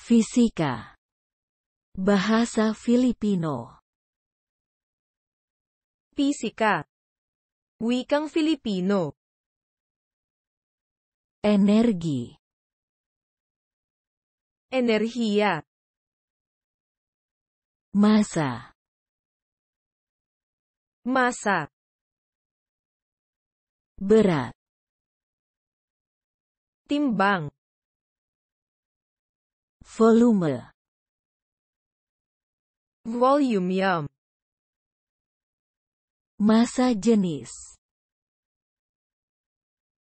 Fisika Bahasa Filipino Fisika Wikang Filipino Energi Energia Masa Masa Berat Timbang Volume. Volume yam. Masa jenis.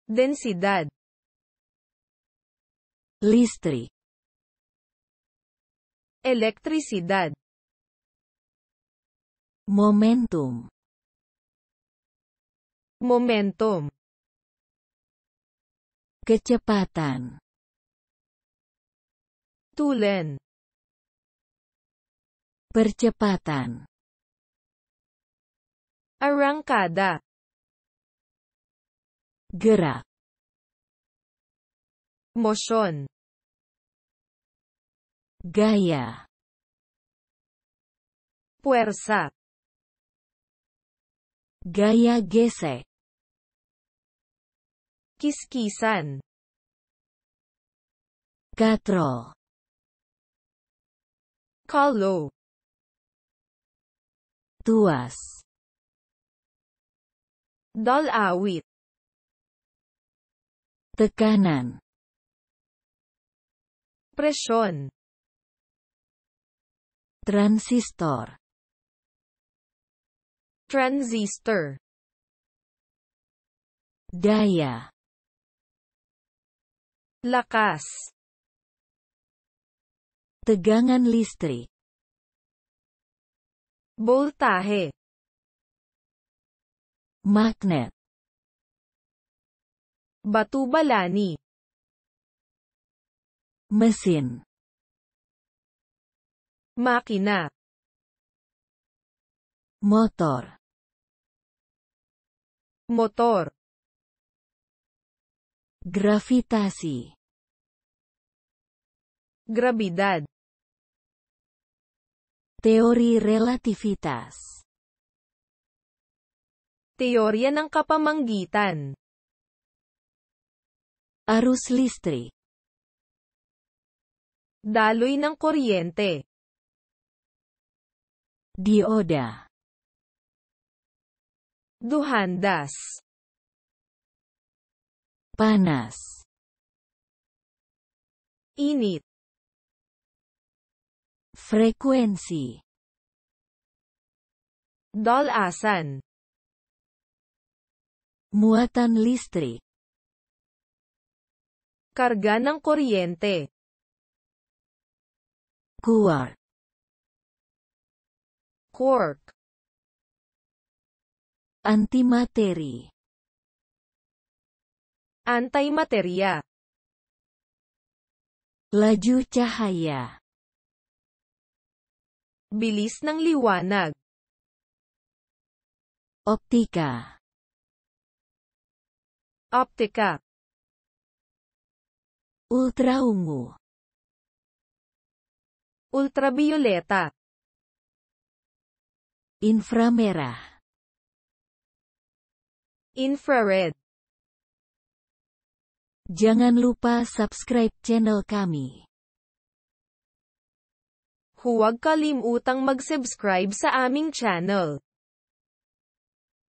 Densidad. Listrik. elektrisidad, Momentum. Momentum. Kecepatan. Tulen. Percepatan. Arangkada. Gerak. Motion. Gaya. Puersa. Gaya gesek. Kiskisan. Katrol. Kalau Tuas Dalawit Tekanan Presyon Transistor Transistor Daya Lakas tegangan listrik बोलता magnet batu balani mesin makina motor motor gravitasi gravidad Teori Relativitas Teorya ng Kapamanggitan Arus Listrik Daloy ng kuryente Dioda Duhandas Panas Init frekuensi Dol asan muatan listrik karga ng kuryente kuar quark antimateri antimateria, laju cahaya Bilis ng liwanag. Optika. Optika. Ultraungu. Ultravioleta. Inframerah. Infrared. Jangan lupa subscribe channel kami. Huwag kalimutang mag-subscribe sa aming channel.